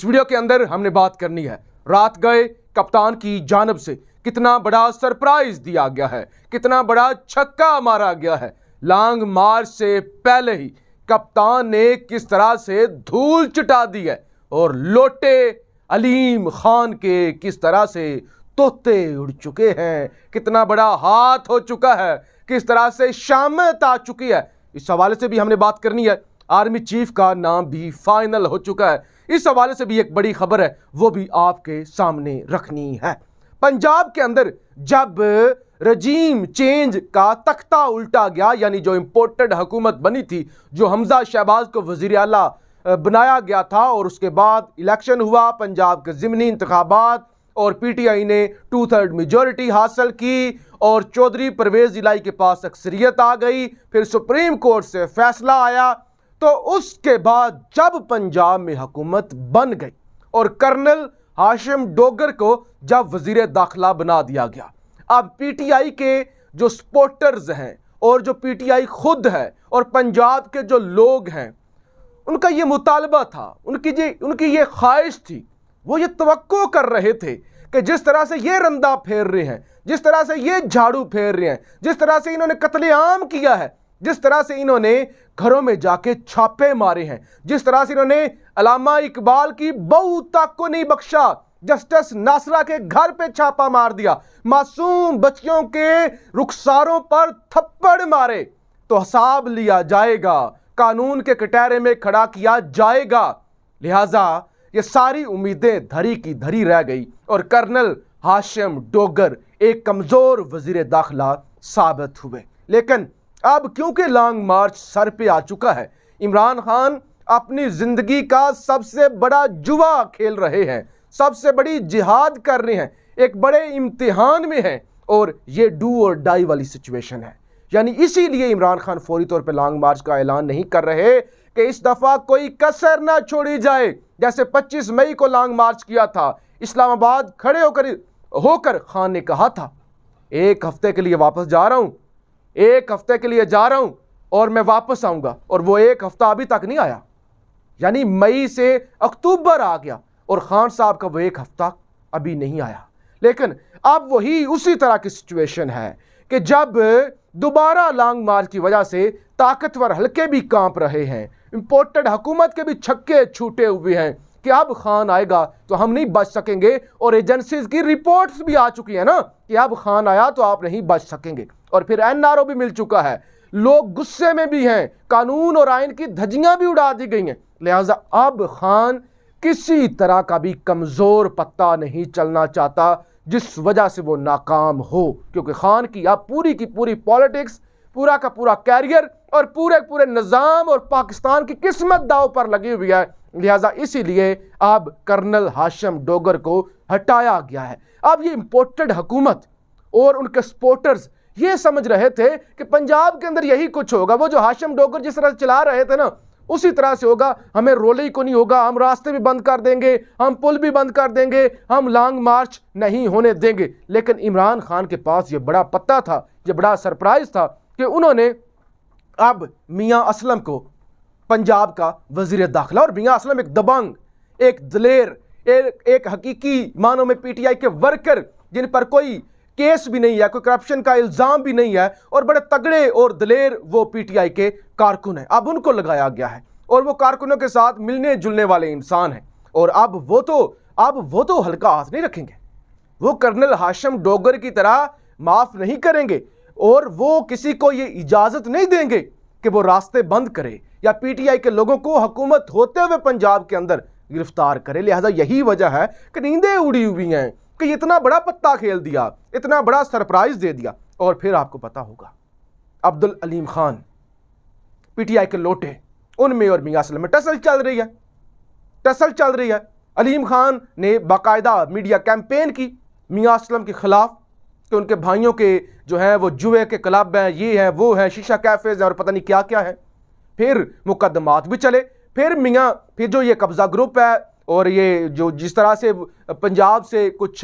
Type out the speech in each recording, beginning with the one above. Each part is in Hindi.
इस वीडियो के अंदर हमने बात करनी है रात गए कप्तान की जानब से कितना बड़ा सरप्राइज दिया गया है कितना बड़ा छक्का मारा गया है लॉन्ग मार्च से पहले ही कप्तान ने किस तरह से धूल चटा दी है और लोटे अलीम खान के किस तरह से तोते उड़ चुके हैं कितना बड़ा हाथ हो चुका है किस तरह से शामत आ चुकी है इस हवाले से भी हमने बात करनी है आर्मी चीफ का नाम भी फाइनल हो चुका है इस हवाले से भी एक बड़ी खबर है वो भी आपके सामने रखनी है पंजाब के अंदर जब रजीम चेंज का तख्ता उल्टा गया यानी जो इम्पोर्टेड हुकूमत बनी थी जो हमजा शहबाज को वजीर अला बनाया गया था और उसके बाद इलेक्शन हुआ पंजाब के ज़मनी इंतबात और पी टी आई ने टू थर्ड मेजोरिटी हासिल की और चौधरी परवेज़ इलाई के पास अक्सरियत आ गई फिर सुप्रीम कोर्ट से फैसला आया तो उसके बाद जब पंजाब में हुकूमत बन गई और कर्नल हाशिम डोगर को जब वजीर दाखिला बना दिया गया अब पीटीआई के जो सपोर्टर्स हैं और जो पीटीआई खुद है और पंजाब के जो लोग हैं उनका ये मुतालबा था उनकी ये उनकी ये ख्वाहिश थी वो ये तो कर रहे थे कि जिस तरह से ये रंदा फेर रहे हैं जिस तरह से ये झाड़ू फेर रहे हैं जिस तरह से इन्होंने कत्लेआम किया है जिस तरह से इन्होंने घरों में जाके छापे मारे हैं जिस तरह से इन्होंने अलामा इकबाल की बहू तक को नहीं बख्शा जस्टिस नासरा के घर पे छापा मार दिया मासूम बच्चियों के रुखसारों पर थप्पड़ मारे तो हिसाब लिया जाएगा कानून के कटहरे में खड़ा किया जाएगा लिहाजा ये सारी उम्मीदें धरी की धरी रह गई और कर्नल हाशिम डोगर एक कमज़ोर वजीर दाखिला साबित हुए लेकिन अब क्योंकि लॉन्ग मार्च सर पे आ चुका है इमरान खान अपनी ज़िंदगी का सबसे बड़ा जुआ खेल रहे हैं सबसे बड़ी जिहाद कर रहे हैं एक बड़े इम्तिहान में हैं और ये डू और डाई वाली सिचुएशन है यानी इसीलिए इमरान खान फौरी तौर पर लॉन्ग मार्च का ऐलान नहीं कर रहे कि इस दफ़ा कोई कसर ना छोड़ी जाए जैसे 25 मई को लॉन्ग मार्च किया था इस्लामाबाद खड़े होकर होकर खान ने कहा था एक हफ्ते के लिए वापस जा रहा हूँ एक हफ्ते के लिए जा रहा हूं और मैं वापस आऊंगा और वो एक हफ्ता अभी तक नहीं आया यानी मई से अक्टूबर आ गया और खान साहब का वो एक हफ्ता अभी नहीं आया लेकिन अब वही उसी तरह की सिचुएशन है कि जब दोबारा लॉन्ग मार्च की वजह से ताकतवर हल्के भी कांप रहे हैं इम्पोर्टेड हुकूमत के भी छक्के छूटे हुए हैं कि अब खान आएगा तो हम नहीं बच सकेंगे और एजेंसीज की रिपोर्ट्स भी आ चुकी है ना कि अब खान आया तो आप नहीं बच सकेंगे और फिर एनआरओ भी मिल चुका है लोग गुस्से में भी हैं कानून और आयन की धजियां भी उड़ा दी गई हैं लिहाजा अब खान किसी तरह का भी कमज़ोर पत्ता नहीं चलना चाहता जिस वजह से वो नाकाम हो क्योंकि खान की अब पूरी की पूरी पॉलिटिक्स पूरा का पूरा कैरियर और पूरे पूरे निज़ाम और पाकिस्तान की किस्मत दाव पर लगी हुई है लिहाजा इसीलिए अब कर्नल हाशम डोगर को हटाया गया है अब ये इम्पोर्टेड हुकूमत और उनके सपोर्टर्स ये समझ रहे थे कि पंजाब के अंदर यही कुछ होगा वो जो हाशिम डोगर जिस तरह चला रहे थे ना उसी तरह से होगा हमें रोले ही को नहीं होगा हम रास्ते भी बंद कर देंगे हम पुल भी बंद कर देंगे हम लॉन्ग मार्च नहीं होने देंगे लेकिन इमरान खान के पास ये बड़ा पत्ता था ये बड़ा सरप्राइज था कि उन्होंने अब मियाँ असलम को पंजाब का वजीर दाखिला और मियाँ असलम एक दबंग एक दलेर एक, एक हकीकी मानों में पीटीआई के वर्कर जिन पर कोई केस भी नहीं है कोई करप्शन का इल्ज़ाम भी नहीं है और बड़े तगड़े और दलेर वो पीटीआई के कारकुन है अब उनको लगाया गया है और वो कारकुनों के साथ मिलने जुलने वाले इंसान हैं और अब वो तो अब वो तो हल्का हाथ नहीं रखेंगे वो कर्नल हाशम डोगर की तरह माफ़ नहीं करेंगे और वो किसी को ये इजाज़त नहीं देंगे कि वो रास्ते बंद करे या पीटीआई के लोगों को हुकूमत होते हुए पंजाब के अंदर गिरफ्तार करे लिहाजा यही वजह है कि नींदें उड़ी हुई हैं कि इतना बड़ा पत्ता खेल दिया इतना बड़ा सरप्राइज दे दिया और फिर आपको पता होगा अब्दुल अलीम खान पीटीआई के लोटे उनमें और मियाँ में टसल चल रही है टसल चल रही है अलीम खान ने बाकायदा मीडिया कैंपेन की मियाँ असलम के ख़िलाफ़ कि उनके भाइयों के जो हैं वो जुए के क्लब हैं ये हैं वो हैं शीशा कैफेज़ हैं और पता नहीं क्या क्या है फिर मुकदमात भी चले फिर मियाँ फिर जो ये कब्ज़ा ग्रुप है और ये जो जिस तरह से पंजाब से कुछ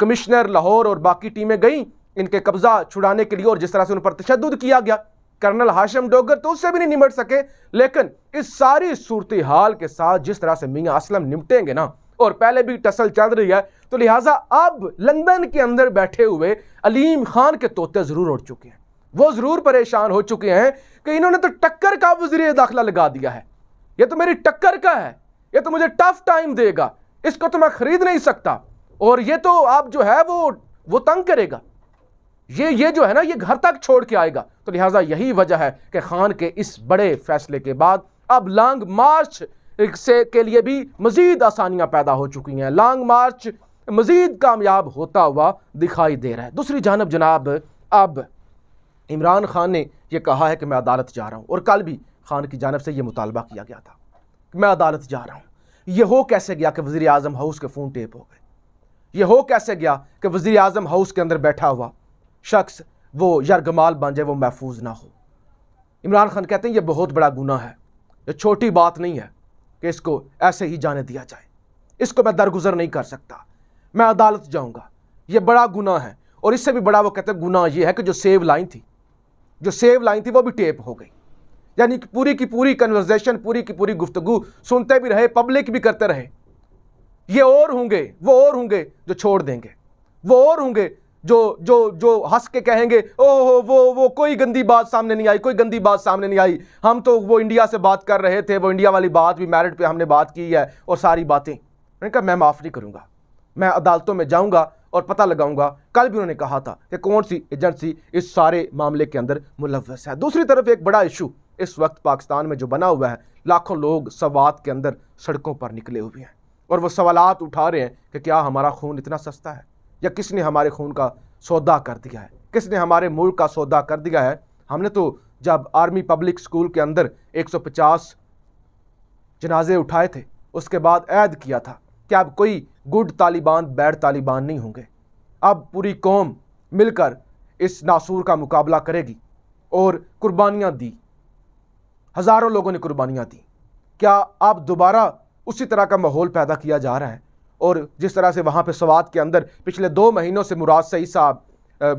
कमिश्नर लाहौर और बाकी टीमें गईं इनके कब्ज़ा छुड़ाने के लिए और जिस तरह से उन पर तशद किया गया कर्नल हाशम डोगर तो उससे भी नहीं निमट सके लेकिन इस सारी सूरत हाल के साथ जिस तरह से मियाँ असलम निपटेंगे ना और पहले भी टसल चल रही है तो लिहाजा अब लंदन के अंदर बैठे हुए अलीम खान के तोते ज़रूर उड़ चुके हैं वो ज़रूर परेशान हो चुके हैं कि इन्होंने तो टक्कर का वजीर दाखिला लगा दिया है ये तो मेरी टक्कर का है ये तो मुझे टफ टाइम देगा इसको तो मैं खरीद नहीं सकता और ये तो आप जो है वो वो तंग करेगा ये ये जो है ना ये घर तक छोड़ के आएगा तो लिहाजा यही वजह है कि खान के इस बड़े फैसले के बाद अब लॉन्ग मार्च से के लिए भी मज़ीद आसानियां पैदा हो चुकी हैं लॉन्ग मार्च मज़ीद कामयाब होता हुआ दिखाई दे रहा है दूसरी जानब जनाब अब इमरान खान ने यह कहा है कि मैं अदालत जा रहा हूं और कल भी खान की जानब से यह मुतालबा किया गया था मैं अदालत जा रहा हूँ यह हो कैसे गया कि वज़ी आजम हाउस के फ़ोन टेप हो गए यह हो कैसे गया कि वज़ी अजम हाउस के अंदर बैठा हुआ शख्स वो यरगमाल बन जाए वो महफूज ना हो इमरान खान कहते हैं यह बहुत बड़ा गुना है यह छोटी बात नहीं है कि इसको ऐसे ही जाने दिया जाए इसको मैं दरगुजर नहीं कर सकता मैं अदालत जाऊँगा यह बड़ा गुना है और इससे भी बड़ा वो कहते हैं गुना यह है कि जो सेव लाइन थी जो सेव लाइन थी वो भी टेप हो गई यानी कि पूरी की पूरी कन्वर्जेशन पूरी की पूरी गुफ्तगु सुनते भी रहे पब्लिक भी करते रहे ये और होंगे वो और होंगे जो छोड़ देंगे वो और होंगे जो जो जो हंस के कहेंगे ओहो वो वो कोई गंदी बात सामने नहीं आई कोई गंदी बात सामने नहीं आई हम तो वो इंडिया से बात कर रहे थे वो इंडिया वाली बात भी मैरिट पे हमने बात की है और सारी बातें उन्होंने कहा मैं माफ़ नहीं करूँगा मैं अदालतों में जाऊँगा और पता लगाऊंगा कल भी उन्होंने कहा था कि कौन सी एजेंसी इस सारे मामले के अंदर मुलवस है दूसरी तरफ एक बड़ा इशू इस वक्त पाकिस्तान में जो बना हुआ है लाखों लोग सवात के अंदर सड़कों पर निकले हुए हैं और वो सवाल उठा रहे हैं कि क्या हमारा खून इतना सस्ता है या किसने हमारे खून का सौदा कर दिया है किसने हमारे मुल्क का सौदा कर दिया है हमने तो जब आर्मी पब्लिक स्कूल के अंदर 150 जनाजे उठाए थे उसके बाद ऐद किया था कि अब कोई गुड तालिबान बैड तालिबान नहीं होंगे अब पूरी कौम मिलकर इस नासूर का मुकाबला करेगी और कुर्बानियाँ दी हज़ारों लोगों ने कुर्बानियाँ दी क्या आप दोबारा उसी तरह का माहौल पैदा किया जा रहा है और जिस तरह से वहाँ पर सवाद के अंदर पिछले दो महीनों से मुराद सही साहब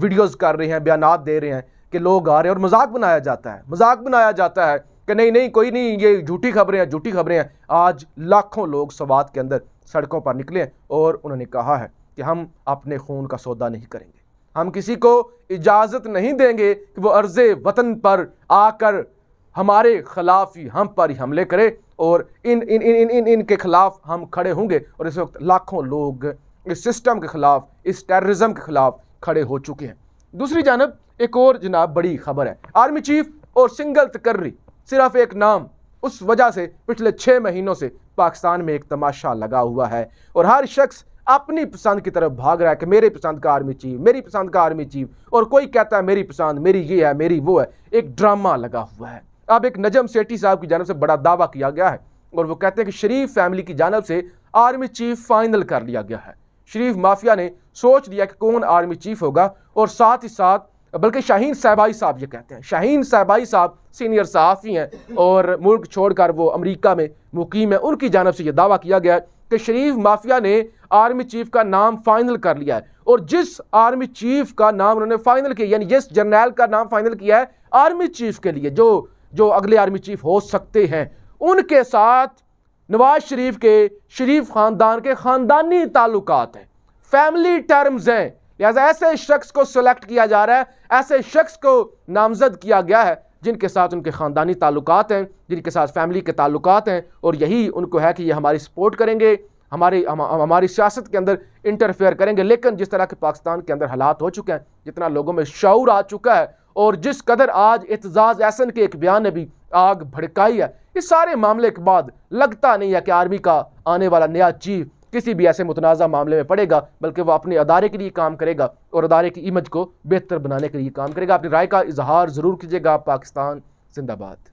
वीडियोज़ कर रहे हैं बयान दे रहे हैं कि लोग आ रहे हैं और मजाक बनाया जाता है मजाक बनाया जाता है कि नहीं नहीं कोई नहीं ये झूठी खबरें हैं झूठी खबरें हैं आज लाखों लोग सवाद के अंदर सड़कों पर निकले और उन्होंने कहा है कि हम अपने खून का सौदा नहीं करेंगे हम किसी को इजाज़त नहीं देंगे कि वो अर्ज़ वतन पर आकर हमारे खिलाफ ही हम पर ही हमले करे और इन इन इन इन इन इनके खिलाफ हम खड़े होंगे और इस वक्त लाखों लोग इस सिस्टम के ख़िलाफ़ इस टेररिज्म के ख़िलाफ़ खड़े हो चुके हैं दूसरी जानब एक और जनाब बड़ी खबर है आर्मी चीफ और सिंगल तकर्री सिर्फ एक नाम उस वजह से पिछले छः महीनों से पाकिस्तान में एक तमाशा लगा हुआ है और हर शख्स अपनी पसंद की तरफ भाग रहा है कि मेरे पसंद का आर्मी चीफ मेरी पसंद का आर्मी चीफ और कोई कहता है मेरी पसंद मेरी ये है मेरी वो है एक ड्रामा लगा हुआ है अब एक नजम सेठी साहब की जानव से बड़ा दावा किया गया है और वो कहते हैं कि शरीफ फैमिली की जानव से आर्मी चीफ फाइनल कर लिया गया है शरीफ माफिया ने सोच लिया कि कौन आर्मी चीफ होगा और साथ ही साथ बल्कि शाहीन साहबाई साहब ये कहते हैं शाहीन साहबाई साहब सीनियर सहाफ़ी हैं और मुल्क छोड़कर वो अमेरिका में मुकीम है उनकी जानब से ये दावा किया गया कि शरीफ माफिया ने आर्मी चीफ का नाम फाइनल कर लिया है और जिस आर्मी चीफ का नाम उन्होंने फाइनल किया यानी जिस जर्नैल का नाम फाइनल किया है आर्मी चीफ के लिए जो जो अगले आर्मी चीफ हो सकते हैं उनके साथ नवाज शरीफ के शरीफ ख़ानदान के ख़ानदानी ताल्लुक हैं फैमिली टर्म्स हैं लिहाजा ऐसे शख्स को सिलेक्ट किया जा रहा है ऐसे शख्स को नामजद किया गया है जिनके साथ उनके ख़ानदानी ताल्लुक हैं जिनके साथ फैमिली के ताल्लुक हैं और यही उनको है कि ये हमारी सपोर्ट करेंगे हमारी हम, हमारी सियासत के अंदर इंटरफेयर करेंगे लेकिन जिस तरह के पाकिस्तान के अंदर हालात हो चुके हैं जितना लोगों में शौर आ चुका है और जिस कदर आज एतजाज़ एहसन के एक बयान ने भी आग भड़काई है इस सारे मामले के बाद लगता नहीं है कि आर्मी का आने वाला नया चीफ किसी भी ऐसे मुतनाज़ा मामले में पड़ेगा बल्कि वह अपने अदारे के लिए काम करेगा और अदारे की इमज को बेहतर बनाने के लिए काम करेगा अपनी राय का इजहार ज़रूर कीजिएगा पाकिस्तान जिंदाबाद